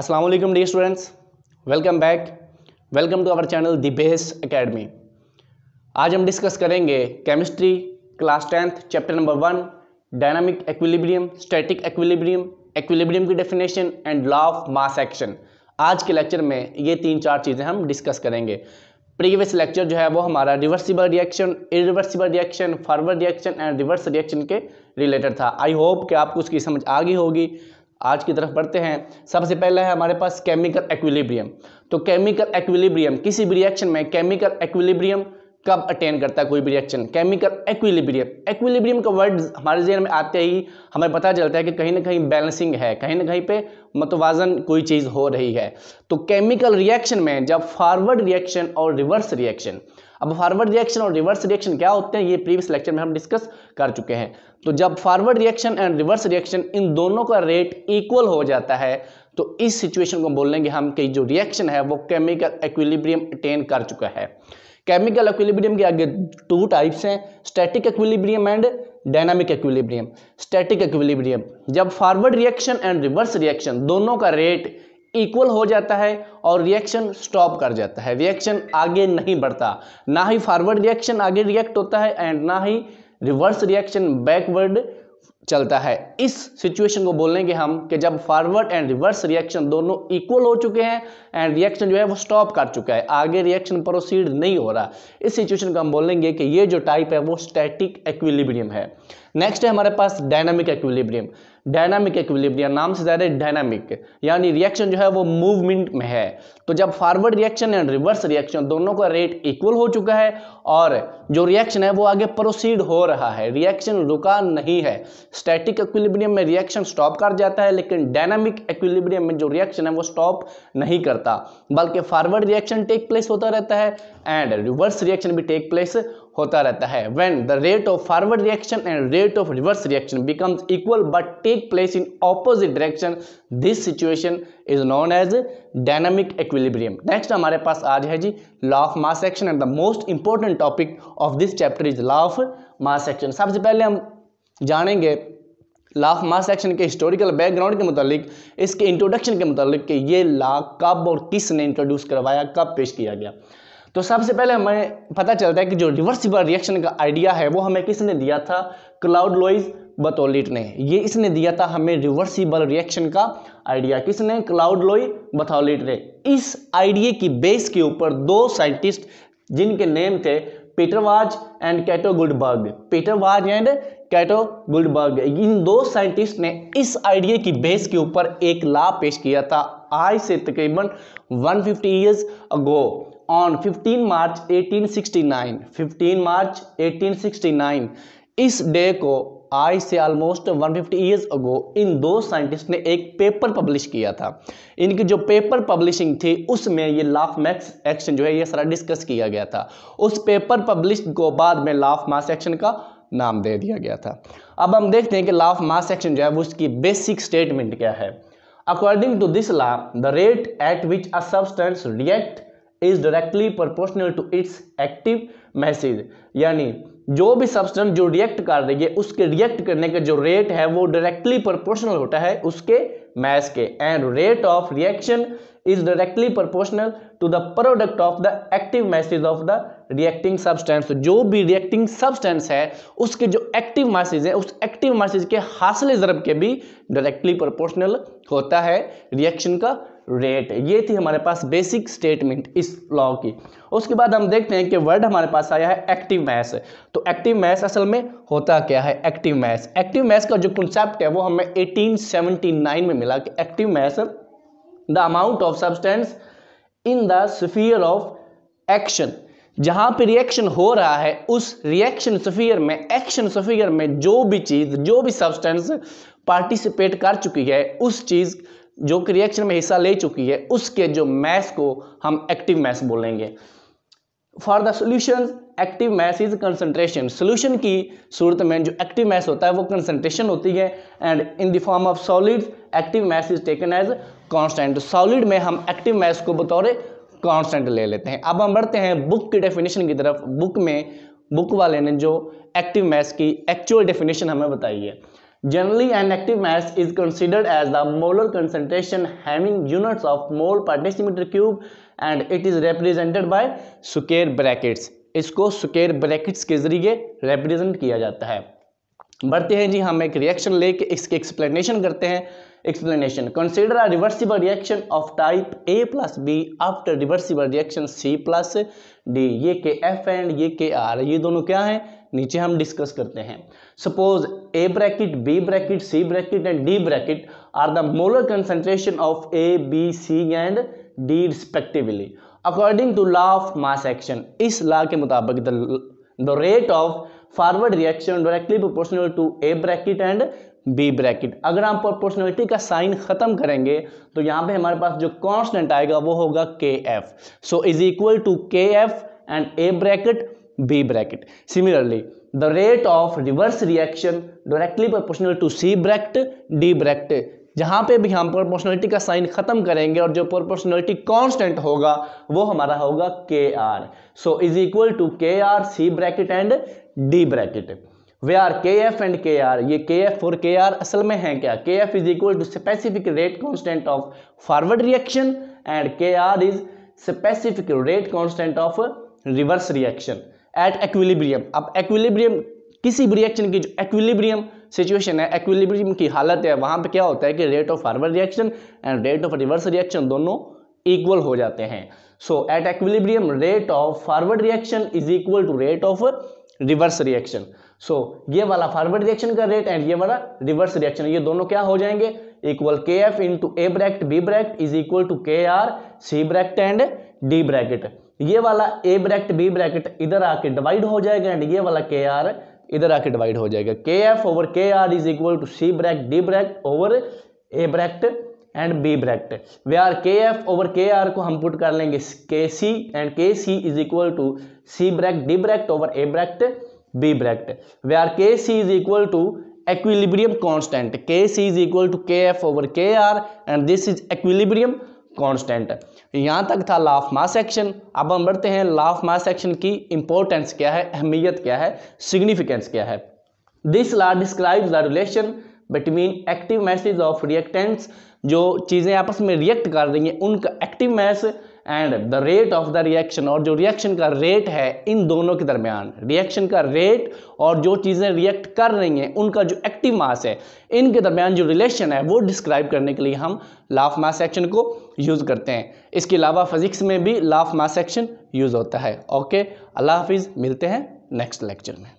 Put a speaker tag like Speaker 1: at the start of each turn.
Speaker 1: अस्सलाम वालेकुम dear students welcome back welcome to our channel the base academy आज हम डिस्कस करेंगे chemistry class tenth chapter number one dynamic equilibrium static equilibrium equilibrium की definition and law of mass action आज के lecture में ये तीन चार चीज़ें हम डिस्कस करेंगे प्रीवियस लेक्चर जो है वो हमारा reversible reaction irreversible reaction forward reaction and reverse reaction के रिलेटेड था आई होप कि आपको उसकी समझ आ गई होगी आज की तरफ बढ़ते हैं सबसे पहला है हमारे पास केमिकल एक्विलिब्रियम तो केमिकल एक्विलिब्रियम किसी भी रिएक्शन में केमिकल एक्विलिब्रियम कब अटेन करता है कोई भी रिएक्शन केमिकल एक्विलिब्रियम एक्विलिब्रियम का वर्ड हमारे जहन में आते ही हमें पता चलता है कि कहीं ना कहीं बैलेंसिंग है कहीं ना कहीं पे मतवाजन कोई चीज़ हो रही है तो केमिकल रिएक्शन में जब फॉरवर्ड रिएक्शन और रिवर्स रिएक्शन अब फॉरवर्ड रिएक्शन और रिवर्स रिएक्शन क्या होते हैं ये प्रीवियस लेक्चर में हम डिस्कस कर चुके हैं तो जब forward reaction and reverse reaction इन दोनों का रेट इक्वल हो जाता है तो इस सिचुएशन को बोलेंगे हम कि जो रिएक्शन है वो केमिकल एक्विलिब्रियम अटेन कर चुका है केमिकल एक्विलिब्रियम के आगे टू टाइप्स हैं static equilibrium and dynamic equilibrium static equilibrium जब forward reaction and reverse reaction दोनों का रेट इक्वल हो जाता है और रिएक्शन स्टॉप कर जाता है रिएक्शन आगे नहीं बढ़ता ना ही फॉरवर्ड रिएक्शन आगे रिएक्ट होता है एंड ना ही रिवर्स रिएक्शन बैकवर्ड चलता है इस सिचुएशन को बोलने के हम कि जब फॉरवर्ड एंड रिवर्स रिएक्शन दोनों इक्वल हो चुके हैं एंड रिएक्शन जो है वो स्टॉप कर चुका है आगे रिएक्शन प्रोसीड नहीं हो रहा इस सिचुएशन को हम बोलेंगे कि ये जो टाइप है वो स्टैटिक एक्विलिब्रियम है नेक्स्ट है हमारे पास डायनामिक एक्विलिब्रियम डायनामिक एक्विलिब्रियम नाम से ज़्यादा डायनामिक यानी रिएक्शन जो है वो मूवमेंट में है तो जब forward reaction and reverse reaction दोनों का रेट इक्वल हो चुका है और जो रिएक्शन है वो आगे प्रोसीड हो रहा है रिएक्शन रुका नहीं है स्टैटिक इक्विलिब्रियम में रिएक्शन स्टॉप कर जाता है लेकिन डायनामिक इक्विलिब्रियम में जो रिएक्शन है वो स्टॉप नहीं करता बल्कि फॉरवर्ड रिएक्शन टेक प्लेस होता रहता है एंड रिवर्स रिएक्शन भी टेक प्लेस होता रहता है when the rate of forward reaction and rate of reverse reaction becomes equal but take place in opposite direction this situation is known as dynamic equilibrium next हमारे पास आज है the law of mass action and the most important topic of this chapter is law of mass action सबसे पहले हम जानेंगे law of mass action के historical background के मुतालिक इसके इंट्रोडक्शन के मुतालिक कि ये ला कब और किसने इंट्रोड्यूस करवाया कब पेश किया गया तो सबसे पहले हमें पता चलता है कि जो रिवर्सिबल रिएक्शन का आइडिया है वो हमें किसने दिया था क्लाउड लोइज बतौलिट ने ये इसने दिया था हमें रिवर्सिबल रिएक्शन का आइडिया किसने क्लाउड लोई बतोलिट ने इस आइडिया की बेस के ऊपर दो साइंटिस्ट जिनके नेम थे पीटरवाज एंड कैटो गुडबर्ग पीटरवाज एंड कैटो गुडबर्ग इन दो साइंटिस्ट ने इस आइडिया की बेस के ऊपर एक ला पेश किया था आज से तकरीबन 150 fifty years ago on 15 March 1869 15 March 1869 इस डे को आज से ऑलमोस्ट 150 फिफ्टी ईयर्स अगो इन दो साइंटिस्ट ने एक पेपर पब्लिश किया था इनकी जो पेपर पब्लिशिंग थी उसमें ये लाफ मैक्स एक्शन जो है ये सारा डिस्कस किया गया था उस पेपर पब्लिश को बाद में लाफ मास एक्शन का नाम दे दिया गया था अब हम देखते हैं कि लाफ मास एक्शन जो है वो उसकी बेसिक स्टेटमेंट क्या है according to this law the rate at which a substance react is directly proportional to its active masses यानी जो भी सब्सटेंस जो रिएक्ट कर रही है उसके रिएक्ट करने का जो रेट है वो डायरेक्टली प्रोपोर्शनल होता है उसके मैस के and rate of reaction is directly proportional to the product of the active masses of the reacting substance जो भी रिएक्टिंग सब्सटेंस है उसके जो एक्टिव मैसेज है उस एक्टिव मैसेज के हासिल जरब के भी डायरेक्टली प्रोपोर्शनल होता है रिएक्शन का रेट ये थी हमारे पास बेसिक स्टेटमेंट इस लॉ की उसके बाद हम देखते हैं कि वर्ड हमारे पास आया है एक्टिव मैथ तो एक्टिव मैथ असल में होता क्या है एक्टिव मैथ एक्टिव मैथ का जो कंसेप्ट है वो हमें 1879 में मिला कि active mass the amount of substance in the sphere of action जहाँ पे रिएक्शन हो रहा है उस रिएक्शन सफियर में एक्शन सफियर में जो भी चीज़ जो भी सब्सटेंस पार्टिसिपेट कर चुकी है उस चीज़ जो कि रिएक्शन में हिस्सा ले चुकी है उसके जो मैस को हम एक्टिव मैस बोलेंगे for the solution active mass is concentration solution की सूरत में जो एक्टिव मैस होता है वो कंसनट्रेशन होती है and in the form of solid active mass is taken as constant solid में हम एक्टिव मैस को बतौर कॉन्स्टेंट ले लेते हैं अब हम बढ़ते हैं बुक की डेफिनेशन की तरफ बुक में बुक वाले ने जो एक्टिव मैस की एक्चुअल डेफिनेशन हमें बताई है generally an active mass is considered as the molar concentration having units of mole per decimeter cube and it is represented by square brackets इसको स्क्र ब्रैकेट्स के जरिए रिप्रेजेंट किया जाता है बढ़ते हैं जी हम एक रिएक्शन लेके इसके एक्सप्लेनेशन करते हैं explanation consider a reversible reaction of type A plus B after reversible reaction C plus D ये के एफ एंड ये के आर ये दोनों क्या हैं नीचे हम डिस्कस करते हैं suppose A bracket B bracket C bracket and D bracket are the molar concentration of A B C and D respectively according to law of mass action इस लॉ के मुताबिक the rate of forward reaction directly proportional to A bracket and B bracket अगर हम proportionality का sign खत्म करेंगे तो यहाँ पे हमारे पास जो कांस्टेंट आएगा वो होगा K F so is equal to K F and A bracket b bracket similarly the rate of reverse reaction directly proportional to c bracket d bracket जहाँ पे भी हम प्रोपोर्शनलिटी का साइन खत्म करेंगे और जो प्रोपोर्शनलिटी कांस्टेंट होगा वो हमारा होगा K R so is equal to K R C bracket and D bracket where K F and K R ये के एफ और के आर असल में है क्या K F is equal to specific rate constant of forward reaction and K R is specific rate constant of reverse reaction at equilibrium अब equilibrium किसी भी रिएक्शन की जो एक्विलिब्रियम सिचुएशन है एक्विलिब्रियम की हालत है वहां पे क्या होता है कि rate of forward reaction and rate of reverse reaction दोनों इक्वल हो जाते हैं so at equilibrium rate of forward reaction is equal to rate of reverse reaction so ये वाला फॉरवर्ड रिएक्शन का रेट एंड ये वाला रिवर्स रिएक्शन ये दोनों क्या हो जाएंगे equal K F into A bracket B bracket is equal to K R C bracket and D bracket ये वाला ए ब्रैकेट बी ब्रैकेट इधर आके डिवाइड हो जाएगा एंड ये वाला के आर इधर आके डिवाइड हो जाएगा K F over K R is equal to C bracket D bracket over A bracket and B bracket where K F over K R को हम पुट कर लेंगे K C and K C is equal to C bracket D bracket over A bracket B bracket where K C is equal to equilibrium constant K C is equal to K F over K R and this is equilibrium constant है यहाँ तक था law of mass action अब हम बढ़ते हैं law of mass action की importance क्या है अहमियत क्या है सिग्निफिकेंस क्या है this law describe the relation between active masses of reactants जो चीज़ें आपस में रिएक्ट कर रही हैं उनका active mass and the rate of the reaction और जो रिएक्शन का रेट है इन दोनों के दरमियान रिएक्शन का रेट और जो चीज़ें रिएक्ट कर रही हैं उनका जो एक्टिव मास है इनके दरमियान जो रिलेशन है वो डिस्क्राइब करने के लिए हम लाफ मास एक्शन को यूज़ करते हैं इसके अलावा फिजिक्स में भी लाफ मास एक्शन यूज़ होता है ओके अल्लाह हाफिज़ मिलते हैं नेक्स्ट लेक्चर में